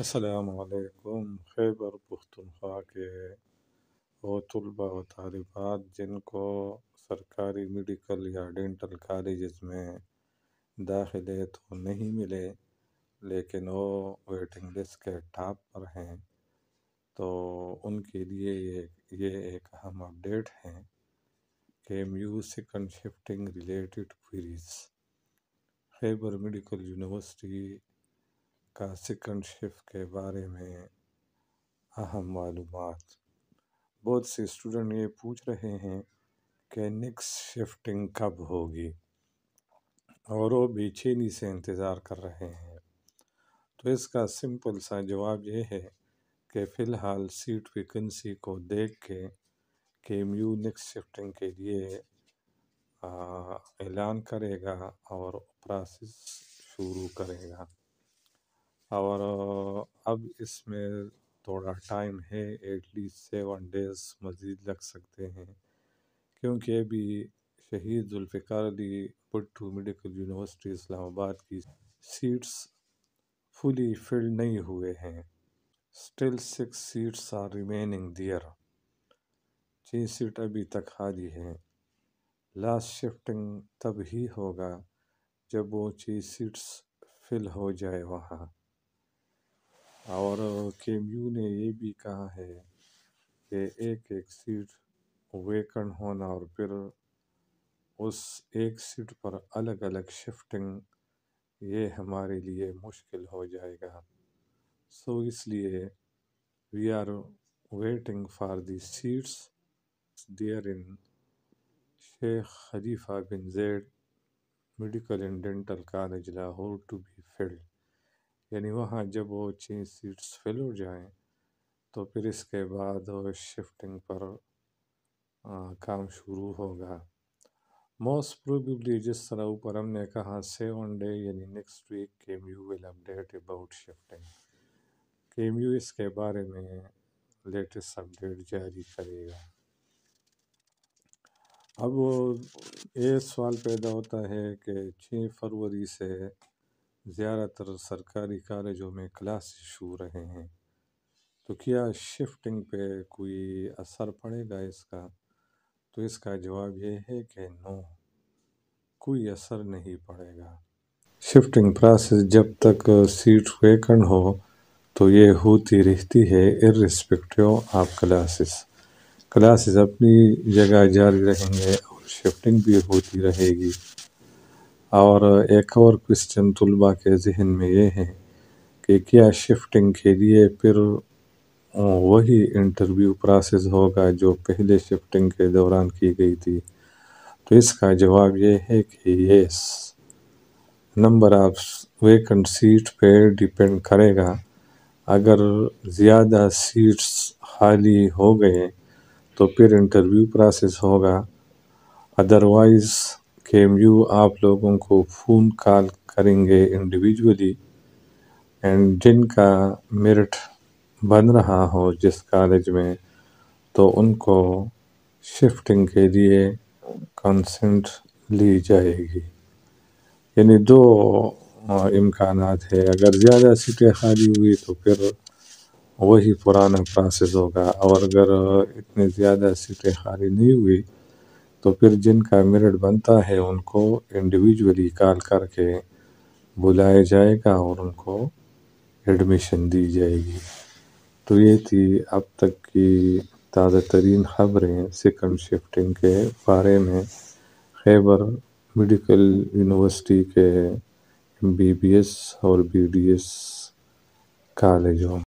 असलकुम खैबर पुख्तनख्वा के वो तलबा व तालिबात जिनको सरकारी मेडिकल या डेंटल कॉलेज में दाखिले तो नहीं मिले लेकिन वो वेटिंग लिस्ट के टॉप पर हैं तो उनके लिए ये ये एक अहम अपडेट है कि M U second shifting related queries Khyber Medical University का सेकंड शिफ्ट के बारे में अहम मालूम बहुत से स्टूडेंट ये पूछ रहे हैं कि नेक्स्ट शिफ्टिंग कब होगी और वो बेचैनी से इंतज़ार कर रहे हैं तो इसका सिंपल सा जवाब ये है कि फ़िलहाल सीट वैकेंसी को देख के के एम यू नेक्स्ट शिफ्टिंग के लिए ऐलान करेगा और प्रोसेस शुरू करेगा और अब इसमें थोड़ा टाइम है एटलीस्ट सेवन डेज़ मज़ीद लग सकते हैं क्योंकि अभी शहीद जुल्फ़िकार अली भुट्टू मेडिकल यूनिवर्सिटी इस्लामाबाद की सीट्स फुली फिल नहीं हुए हैं still six seats are remaining there छः सीट अभी तक खाली है लास्ट शिफ्टिंग तब ही होगा जब वो छः सीट्स फिल हो जाए वहाँ और केम्यू ने ये भी कहा है कि एक एक सीट वेकन होना और फिर उस एक सीट पर अलग अलग शिफ्टिंग ये हमारे लिए मुश्किल हो जाएगा सो so, इसलिए we are waiting for the seats there in Sheikh Khalifa bin Zayed Medical and Dental College Lahore to be filled यानी वहाँ जब वो छः सीट्स फिल हो जाएँ तो फिर इसके बाद शिफ्टिंग पर आ, काम शुरू होगा मोस्ट प्रोबेबली जिस तरह ऊपर हमने कहा सेवन डे यानी next week came you will update about shifting came you इसके बारे में लेटेस्ट अपडेट जारी करेगा अब ये सवाल पैदा होता है कि छः फरवरी से ज़्यादातर सरकारी कॉलेजों में क्लासेस हो रहे हैं तो क्या शिफ्टिंग पे कोई असर पड़ेगा इसका तो इसका जवाब ये है कि नो कोई असर नहीं पड़ेगा शिफ्टिंग प्रोसेस जब तक सीट वेकन हो तो ये होती रहती है इरिस्पेक्टिव आप क्लासेस क्लासेस अपनी जगह जारी रहेंगे और शिफ्टिंग भी होती रहेगी और एक और क्वेश्चन तलबा के जहन में ये है कि क्या शिफ्टिंग के लिए फिर वही इंटरव्यू प्रोसेस होगा जो पहले शिफ्टिंग के दौरान की गई थी तो इसका जवाब ये है कि yes number of vacant seat पे डिपेंड करेगा अगर ज़्यादा सीट्स खाली हो गए तो फिर इंटरव्यू प्रोसेस होगा अदरवाइज़ यू आप लोगों को फ़ोन कॉल करेंगे इंडिविजुअली एंड जिनका मेरिट बन रहा हो जिस कॉलेज में तो उनको शिफ्टिंग के लिए कंसेंट ली जाएगी यानी दो इम्कान है अगर ज़्यादा सीटें खाली हुई तो फिर वही पुराना प्रोसेस होगा और अगर इतनी ज़्यादा सीटें खाली नहीं हुई तो फिर जिनका मेरिट बनता है उनको इंडिविजुअली कॉल करके बुलाया जाएगा और उनको एडमिशन दी जाएगी तो ये थी अब तक की ताज़ा तरीन खबरें सेकंड शिफ्टिंग के बारे में खैबर मेडिकल यूनिवर्सिटी के एम बी बी एस और बी डी एस कॉलेजों